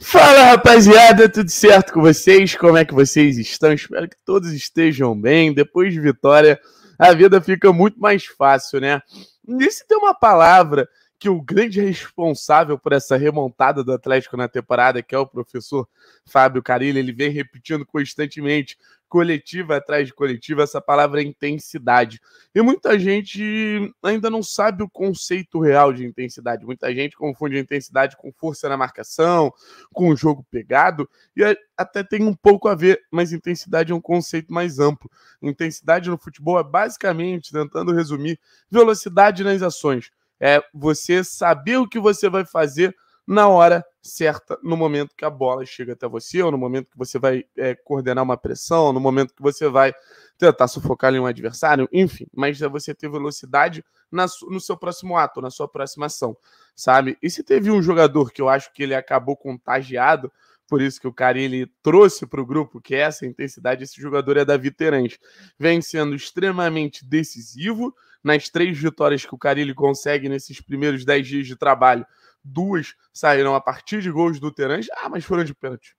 Fala rapaziada, tudo certo com vocês? Como é que vocês estão? Espero que todos estejam bem. Depois de vitória, a vida fica muito mais fácil, né? Nesse tem uma palavra que o grande responsável por essa remontada do Atlético na temporada, que é o professor Fábio Carilli, ele vem repetindo constantemente coletiva atrás de coletiva, essa palavra intensidade. E muita gente ainda não sabe o conceito real de intensidade. Muita gente confunde intensidade com força na marcação, com o jogo pegado, e até tem um pouco a ver, mas intensidade é um conceito mais amplo. Intensidade no futebol é basicamente, tentando resumir, velocidade nas ações. É você saber o que você vai fazer na hora certa, no momento que a bola chega até você, ou no momento que você vai é, coordenar uma pressão, no momento que você vai tentar sufocar em um adversário, enfim, mas é você ter velocidade na, no seu próximo ato, na sua próxima ação, sabe? E se teve um jogador que eu acho que ele acabou contagiado, por isso que o cara ele trouxe para o grupo que é essa intensidade, esse jogador é Davi Terans. Vem sendo extremamente decisivo nas três vitórias que o Carilli consegue nesses primeiros dez dias de trabalho duas saíram a partir de gols do Terãs. Ah, mas foram de pênalti.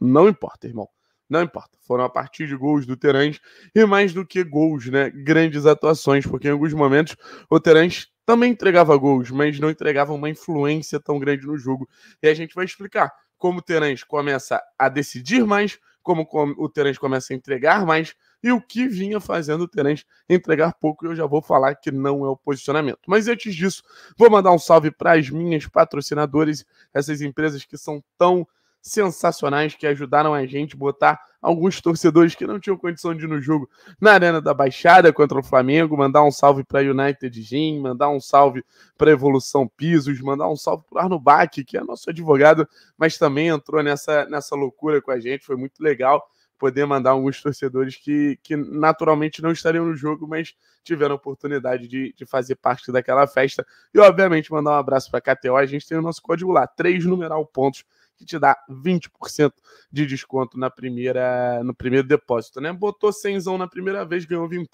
Não importa, irmão. Não importa. Foram a partir de gols do Terãs e mais do que gols, né? Grandes atuações, porque em alguns momentos o Terãs também entregava gols, mas não entregava uma influência tão grande no jogo. E a gente vai explicar como o Terãs começa a decidir mais, como o Terãs começa a entregar mais e o que vinha fazendo o Terence entregar pouco, eu já vou falar que não é o posicionamento. Mas antes disso, vou mandar um salve para as minhas patrocinadoras, essas empresas que são tão sensacionais que ajudaram a gente botar alguns torcedores que não tinham condição de ir no jogo na Arena da Baixada contra o Flamengo, mandar um salve para United Gym, mandar um salve para Evolução Pisos, mandar um salve para Arno Bach, que é nosso advogado, mas também entrou nessa, nessa loucura com a gente, foi muito legal poder mandar alguns torcedores que, que naturalmente não estariam no jogo, mas tiveram oportunidade de, de fazer parte daquela festa. E, obviamente, mandar um abraço para a KTO. A gente tem o nosso código lá, 3 numeral pontos, que te dá 20% de desconto na primeira, no primeiro depósito, né? Botou 100 na primeira vez, ganhou 20.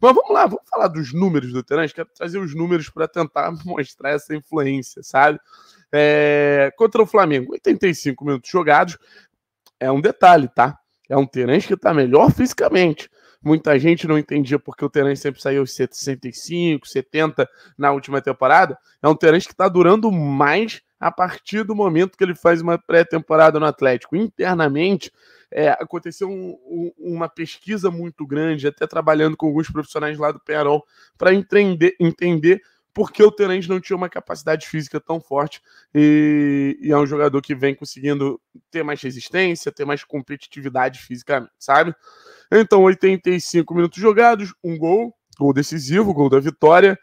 Mas vamos lá, vamos falar dos números do Terence. Quero trazer os números para tentar mostrar essa influência, sabe? É, contra o Flamengo, 85 minutos jogados. É um detalhe, tá? É um Terence que está melhor fisicamente. Muita gente não entendia porque o Terence sempre saiu aos 65, 70 na última temporada. É um Terence que está durando mais a partir do momento que ele faz uma pré-temporada no Atlético. Internamente, é, aconteceu um, um, uma pesquisa muito grande, até trabalhando com alguns profissionais lá do Peron, para entender, entender porque o Terence não tinha uma capacidade física tão forte e, e, é um jogador que vem conseguindo ter mais resistência, ter mais competitividade fisicamente, sabe? Então, 85 minutos jogados, um gol, gol decisivo, gol da vitória,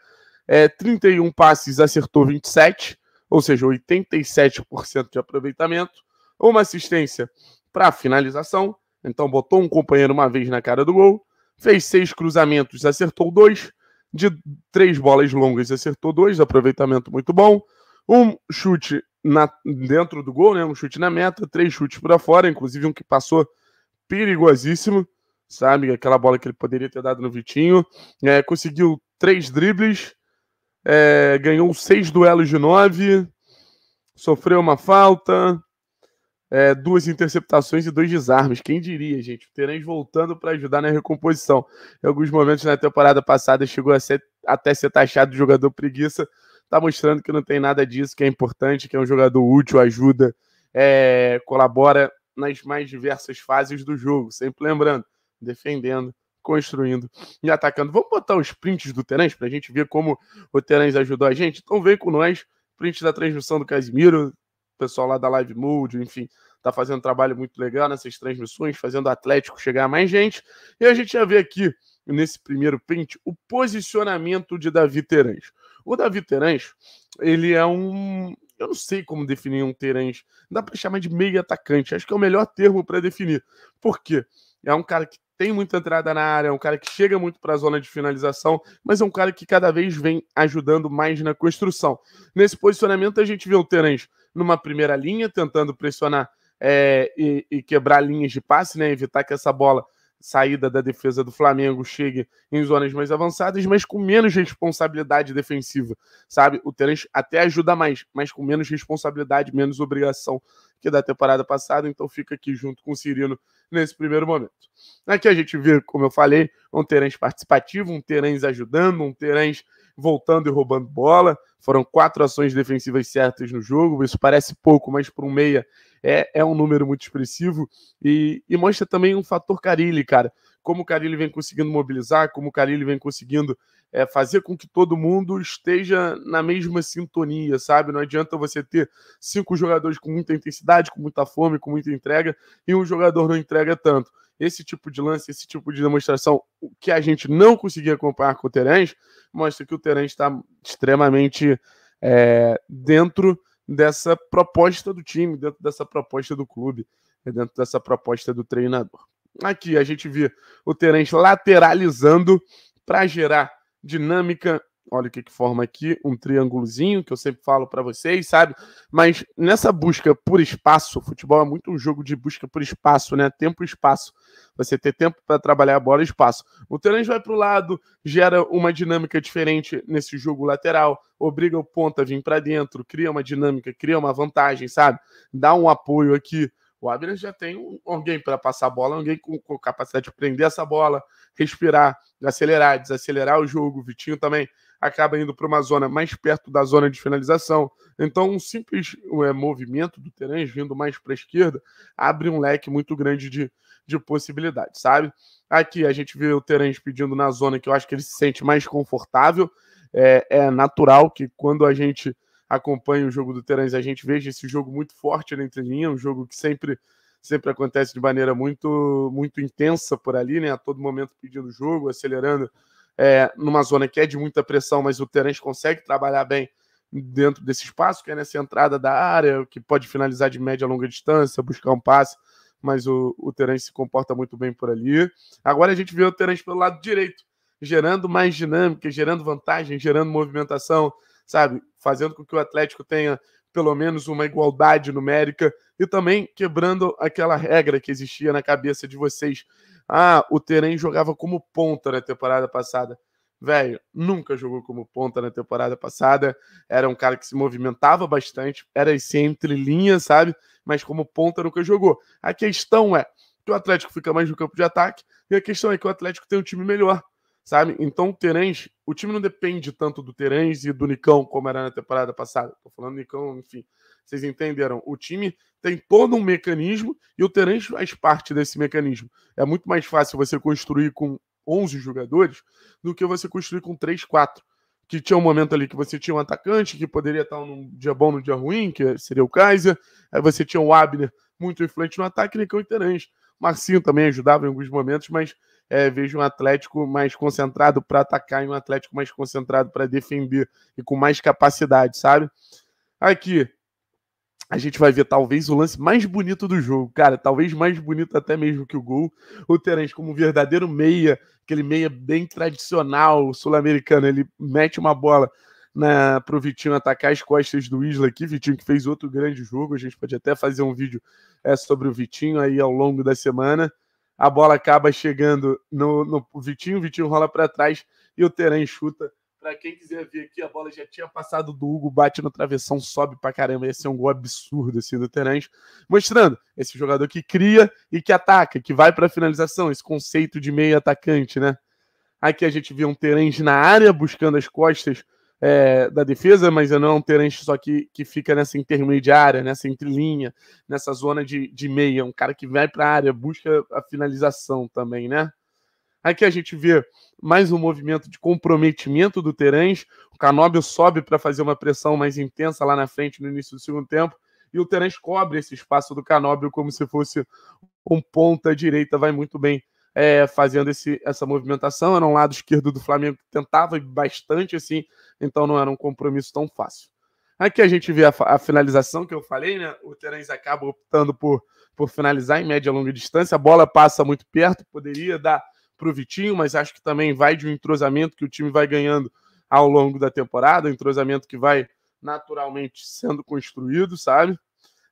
é, 31 passes, acertou 27, ou seja, 87% de aproveitamento, uma assistência para finalização, então botou um companheiro uma vez na cara do gol, fez seis cruzamentos, acertou dois, de três bolas longas acertou dois, aproveitamento muito bom. Um chute na, dentro do gol, né? um chute na meta, três chutes para fora, inclusive um que passou perigosíssimo, sabe? Aquela bola que ele poderia ter dado no Vitinho. É, conseguiu três dribles, é, ganhou seis duelos de nove, sofreu uma falta, é, duas interceptações e dois desarmes. Quem diria, gente? O Terence voltando para ajudar na recomposição. Em alguns momentos na temporada passada chegou a ser, até ser taxado de jogador preguiça. Está mostrando que não tem nada disso, que é importante, que é um jogador útil, ajuda, é, colabora nas mais diversas fases do jogo. Sempre lembrando, defendendo, construindo e atacando. Vamos botar os prints do Terence para a gente ver como o Terence ajudou a gente? Então vem com nós, print da transmissão do Casimiro, o pessoal lá da Live Mode, enfim, tá fazendo um trabalho muito legal nessas transmissões, fazendo o Atlético chegar a mais gente. E a gente já vê aqui, nesse primeiro print, o posicionamento de Davi Terãs. O Davi Terãs, ele é um. Eu não sei como definir um Terãs. Dá para chamar de meio atacante. Acho que é o melhor termo para definir. Por quê? É um cara que tem muita entrada na área, é um cara que chega muito para a zona de finalização, mas é um cara que cada vez vem ajudando mais na construção. Nesse posicionamento, a gente vê o Terãs numa primeira linha, tentando pressionar é, e, e, quebrar linhas de passe, né? Evitar que essa bola saída da defesa do Flamengo chegue em zonas mais avançadas, mas com menos responsabilidade defensiva, sabe? O Terence até ajuda mais, mas com menos responsabilidade, menos obrigação que da temporada passada, então fica aqui junto com o Cirino nesse primeiro momento. Aqui a gente vê, como eu falei, um Terence participativo, um Terence ajudando, um Terence voltando e roubando bola. Foram quatro ações defensivas certas no jogo. Isso parece pouco, mas para um meia é, é um número muito expressivo. E, e mostra também um fator Carilli, cara. Como o Carilli vem conseguindo mobilizar, como o Carilli vem conseguindo é, fazer com que todo mundo esteja na mesma sintonia, sabe? Não adianta você ter cinco jogadores com muita intensidade, com muita fome, com muita entrega, e um jogador não entrega tanto. Esse tipo de lance, esse tipo de demonstração que a gente não conseguia acompanhar com o Terence, mostra que o Terence está extremamente é, dentro dessa proposta do time, dentro dessa proposta do clube, dentro dessa proposta do treinador. Aqui a gente vê o Terence lateralizando para gerar dinâmica. Olha o que, que forma aqui, um triângulozinho que eu sempre falo para vocês, sabe? Mas nessa busca por espaço, futebol é muito um jogo de busca por espaço, né? Tempo e espaço. Você ter tempo para trabalhar a bola e espaço. O Terence vai para o lado, gera uma dinâmica diferente nesse jogo lateral, obriga o ponta a vir para dentro, cria uma dinâmica, cria uma vantagem, sabe? Dá um apoio aqui o Abner já tem alguém para passar a bola, alguém com, com, capacidade de prender essa bola, respirar, acelerar, desacelerar o jogo. O Vitinho também acaba indo para uma zona mais perto da zona de finalização. Então, um simples é, movimento do Terãs vindo mais para a esquerda abre um leque muito grande de, de possibilidades, sabe? Aqui a gente vê o Terãs pedindo na zona que eu acho que ele se sente mais confortável. É, é natural que quando a gente acompanha o jogo do Terãs, a gente veja esse jogo muito forte na entrelinha, é um jogo que sempre sempre acontece de maneira muito muito intensa por ali, né? A todo momento pedindo jogo, acelerando é, numa zona que é de muita pressão, mas o Terãs consegue trabalhar bem dentro desse espaço, que é nessa entrada da área, que pode finalizar de média a longa distância, buscar um passe, mas o, o Terence se comporta muito bem por ali. Agora a gente vê o Terence pelo lado direito, gerando mais dinâmica, gerando vantagem, gerando movimentação, sabe? fazendo com que o Atlético tenha pelo menos uma igualdade numérica e também quebrando aquela regra que existia na cabeça de vocês. Ah, o Terem jogava como ponta na temporada passada. Velho, nunca jogou como ponta na temporada passada. Era um cara que se movimentava bastante, era esse entre linhas, sabe? Mas como ponta nunca jogou. A questão é que o Atlético fica mais no campo de ataque e a questão é que o Atlético tem um time melhor sabe? Então, o Terãs, o time não depende tanto do Terãs e do Nicão como era na temporada passada. Tô falando Nicão, enfim, vocês entenderam. O time tem todo um mecanismo e o Terãs faz parte desse mecanismo. É muito mais fácil você construir com 11 jogadores do que você construir com 3, 4. Que tinha um momento ali que você tinha um atacante que poderia estar num dia bom, num dia ruim, que seria o Kaiser. Aí você tinha o Abner muito influente no ataque, Nicão e Terãs. Marcinho também ajudava em alguns momentos, mas é, vejo um Atlético mais concentrado para atacar e um Atlético mais concentrado para defender e com mais capacidade, sabe? Aqui, a gente vai ver talvez o lance mais bonito do jogo, cara, talvez mais bonito até mesmo que o gol. O Terence como um verdadeiro meia, aquele meia bem tradicional sul-americano, ele mete uma bola na pro Vitinho atacar as costas do Isla aqui, Vitinho que fez outro grande jogo, a gente pode até fazer um vídeo é, sobre o Vitinho aí ao longo da semana a bola acaba chegando no, no Vitinho, o Vitinho rola para trás e o Teren chuta. Para quem quiser ver aqui, a bola já tinha passado do Hugo, bate no travessão, sobe para caramba. Esse é um gol absurdo assim, do Terence, mostrando esse jogador que cria e que ataca, que vai para finalização, esse conceito de meio atacante, né? Aqui a gente vê um Terence na área buscando as costas é, da defesa, mas é não é um Terence só que, que fica nessa intermediária, nessa entrelinha, nessa zona de, de meia, um cara que vai para a área, busca a finalização também, né? Aqui a gente vê mais um movimento de comprometimento do Terence, o Canóbio sobe para fazer uma pressão mais intensa lá na frente no início do segundo tempo, e o Terence cobre esse espaço do Canóbio como se fosse um ponta direita, vai muito bem é, fazendo esse, essa movimentação. Era um lado esquerdo do Flamengo que tentava bastante, assim, então não era um compromisso tão fácil. Aqui a gente vê a, a finalização que eu falei, né? O Terence acaba optando por, por finalizar em média e longa distância. A bola passa muito perto, poderia dar para o Vitinho, mas acho que também vai de um entrosamento que o time vai ganhando ao longo da temporada, um entrosamento que vai naturalmente sendo construído, sabe?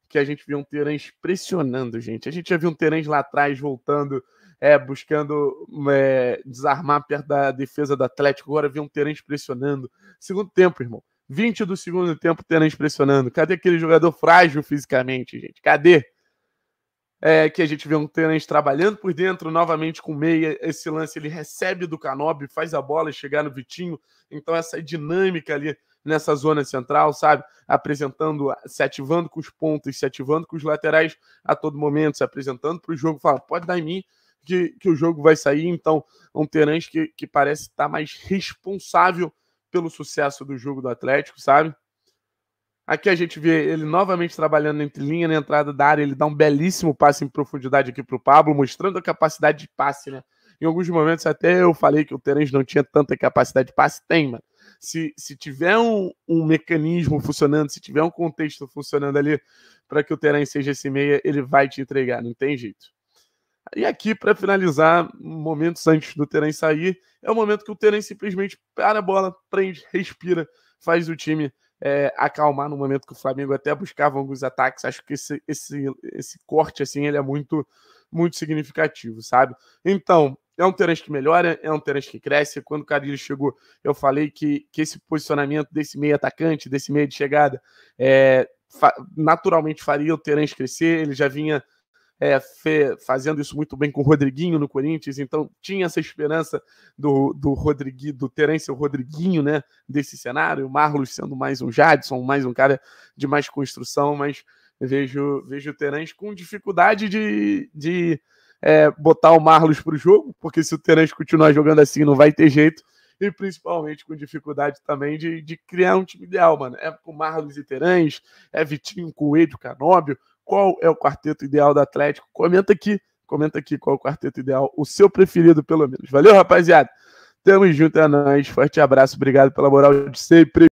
Que a gente viu um Terence pressionando, gente. A gente já viu um Terence lá atrás voltando é, buscando é, desarmar perto da defesa do Atlético. Agora vi um Terence pressionando. Segundo tempo, irmão. 20 do segundo tempo, Terence pressionando. Cadê aquele jogador frágil fisicamente, gente? Cadê? É, que a gente vê um Terence trabalhando por dentro, novamente com meia. Esse lance ele recebe do Canobi, faz a bola chegar no Vitinho. Então, essa dinâmica ali nessa zona central, sabe? Apresentando, se ativando com os pontos, se ativando com os laterais a todo momento, se apresentando para o jogo, fala, pode dar em mim, que, que o jogo vai sair. Então, um Terãs que, que parece estar tá mais responsável pelo sucesso do jogo do Atlético, sabe? Aqui a gente vê ele novamente trabalhando entre linha na entrada da área. Ele dá um belíssimo passe em profundidade aqui para o Pablo, mostrando a capacidade de passe, né? Em alguns momentos até eu falei que o Terence não tinha tanta capacidade de passe. Tem, mano. Se, se tiver um, um mecanismo funcionando, se tiver um contexto funcionando ali para que o Terence seja esse meia, ele vai te entregar. Não tem jeito. E aqui, para finalizar, momentos antes do Terence sair, é o momento que o Terence simplesmente para a bola, prende, respira, faz o time é, acalmar no momento que o Flamengo até buscava alguns ataques. Acho que esse, esse, esse corte, assim, ele é muito, muito significativo, sabe? Então, é um Terence que melhora, é um Terence que cresce. Quando o Carilho chegou, eu falei que, que esse posicionamento desse meio atacante, desse meio de chegada, é, naturalmente faria o Terence crescer. Ele já vinha é, fe, fazendo isso muito bem com o Rodriguinho no Corinthians, então tinha essa esperança do, do Rodriguinho, do Terêncio Rodriguinho, né, desse cenário, o Marlos sendo mais um Jadson, mais um cara de mais construção, mas vejo, vejo o Terêncio com dificuldade de, de é, botar o Marlos para o jogo, porque se o Terêncio continuar jogando assim não vai ter jeito, e principalmente com dificuldade também de, de criar um time ideal, mano. É com Marlos e Terãs, é Vitinho, Coelho, Canóbio, qual é o quarteto ideal do Atlético. Comenta aqui, comenta aqui qual é o quarteto ideal, o seu preferido, pelo menos. Valeu, rapaziada. Tamo junto, é nóis. Forte abraço, obrigado pela moral de sempre.